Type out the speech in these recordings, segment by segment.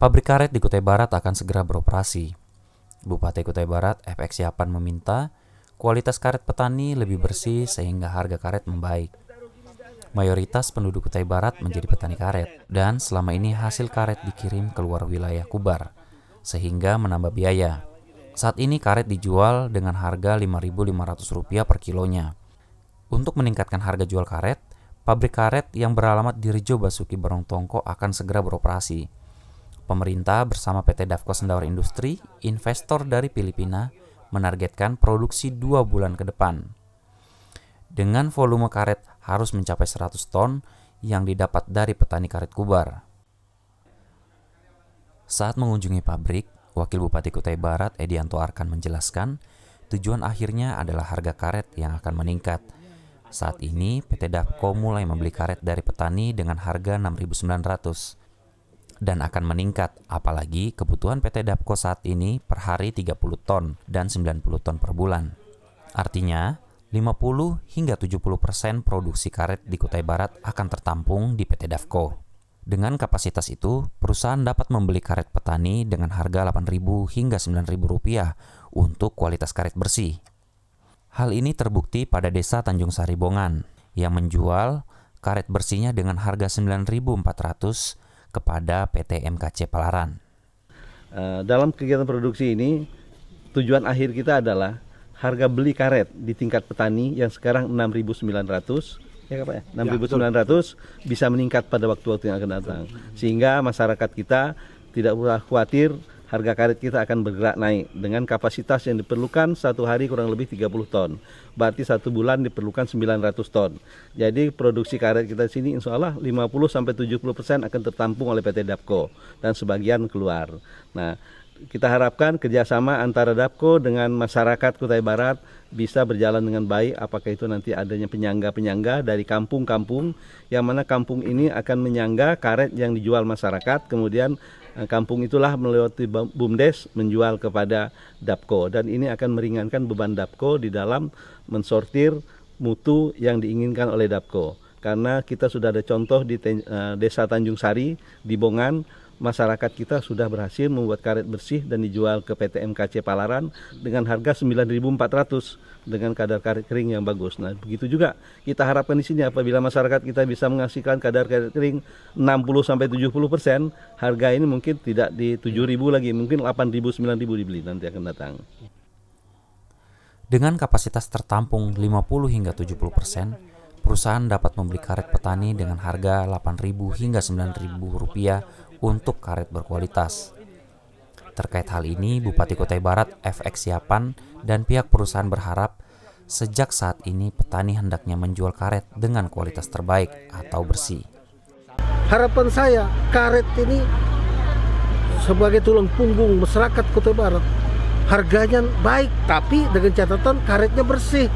Pabrik karet di Kutai Barat akan segera beroperasi. Bupati Kutai Barat FX Yapan meminta kualitas karet petani lebih bersih sehingga harga karet membaik. Mayoritas penduduk Kutai Barat menjadi petani karet, dan selama ini hasil karet dikirim keluar wilayah Kubar, sehingga menambah biaya. Saat ini karet dijual dengan harga Rp5.500 per kilonya. Untuk meningkatkan harga jual karet, pabrik karet yang beralamat di Rejo Basuki Barong Tongko akan segera beroperasi. Pemerintah bersama PT Davco Sendawar Industri, investor dari Filipina, menargetkan produksi dua bulan ke depan. Dengan volume karet harus mencapai 100 ton yang didapat dari petani karet kubar. Saat mengunjungi pabrik, Wakil Bupati Kutai Barat Edianto Arkan menjelaskan, tujuan akhirnya adalah harga karet yang akan meningkat. Saat ini, PT Dapko mulai membeli karet dari petani dengan harga 6.900 dan akan meningkat apalagi kebutuhan PT Dapko saat ini per hari 30 ton dan 90 ton per bulan. Artinya, 50 hingga 70 persen produksi karet di Kutai Barat akan tertampung di PT Dapko. Dengan kapasitas itu, perusahaan dapat membeli karet petani dengan harga Rp8.000 hingga Rp9.000 untuk kualitas karet bersih. Hal ini terbukti pada desa Tanjung Saribongan yang menjual karet bersihnya dengan harga Rp9.400 kepada PT MKC Palaran. Eh, dalam kegiatan produksi ini, tujuan akhir kita adalah harga beli karet di tingkat petani yang sekarang 6.900 ya, ya ya 6.900 bisa meningkat pada waktu-waktu yang akan datang sehingga masyarakat kita tidak perlu khawatir harga karet kita akan bergerak naik dengan kapasitas yang diperlukan satu hari kurang lebih 30 ton. Berarti satu bulan diperlukan 900 ton. Jadi produksi karet kita di sini insya Allah 50 sampai 70 persen akan tertampung oleh PT Dapko dan sebagian keluar. Nah, kita harapkan kerjasama antara DAPKO dengan masyarakat Kutai Barat bisa berjalan dengan baik apakah itu nanti adanya penyangga-penyangga dari kampung-kampung yang mana kampung ini akan menyangga karet yang dijual masyarakat kemudian eh, kampung itulah melewati BUMDes menjual kepada DAPKO dan ini akan meringankan beban DAPKO di dalam mensortir mutu yang diinginkan oleh DAPKO karena kita sudah ada contoh di eh, Desa Tanjung Sari di Bongan masyarakat kita sudah berhasil membuat karet bersih dan dijual ke PT MKC Palaran dengan harga 9.400 dengan kadar karet kering yang bagus. Nah, begitu juga kita harapkan di sini apabila masyarakat kita bisa menghasilkan kadar karet kering 60 sampai 70 persen, harga ini mungkin tidak di 7.000 lagi, mungkin 8.000 9.000 dibeli nanti akan datang. Dengan kapasitas tertampung 50 hingga 70 persen, perusahaan dapat membeli karet petani dengan harga rp 8.000 hingga rp 9.000 rupiah untuk karet berkualitas. Terkait hal ini, Bupati Kutai Barat FX Siapan dan pihak perusahaan berharap sejak saat ini petani hendaknya menjual karet dengan kualitas terbaik atau bersih. Harapan saya, karet ini sebagai tulang punggung masyarakat Kutai Barat. Harganya baik, tapi dengan catatan karetnya bersih.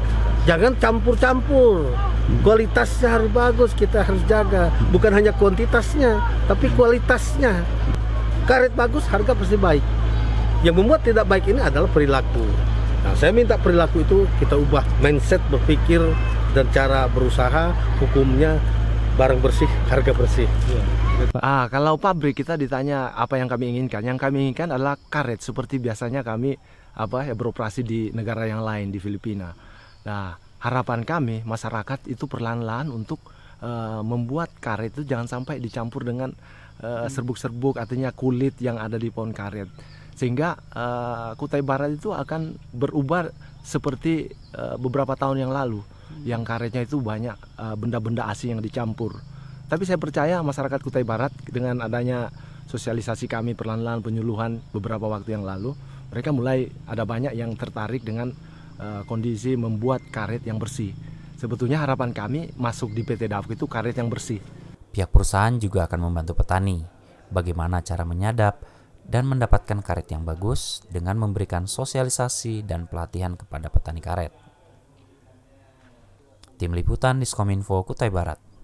Jangan campur-campur kualitasnya harus bagus kita harus jaga bukan hanya kuantitasnya tapi kualitasnya karet bagus harga pasti baik yang membuat tidak baik ini adalah perilaku nah saya minta perilaku itu kita ubah mindset berpikir dan cara berusaha hukumnya barang bersih harga bersih iya. ah kalau pabrik kita ditanya apa yang kami inginkan yang kami inginkan adalah karet seperti biasanya kami apa ya beroperasi di negara yang lain di Filipina nah harapan kami masyarakat itu perlahan-lahan untuk uh, membuat karet itu jangan sampai dicampur dengan serbuk eh, serbuk-serbuk artinya kulit yang ada di pohon karet sehingga uh, Kutai Barat itu akan berubah seperti uh, beberapa tahun yang lalu hmm. yang karetnya itu banyak benda benda-benda asing yang dicampur tapi saya percaya masyarakat Kutai Barat dengan adanya sosialisasi kami perlahan-lahan penyuluhan beberapa waktu yang lalu mereka mulai ada banyak yang tertarik dengan Eh, kondisi membuat karet yang bersih. Sebetulnya harapan kami masuk di PT Dafko itu karet yang bersih. Pihak perusahaan juga akan membantu petani bagaimana cara menyadap dan mendapatkan karet yang bagus dengan memberikan sosialisasi dan pelatihan kepada petani karet. Tim Liputan Diskominfo Kutai Barat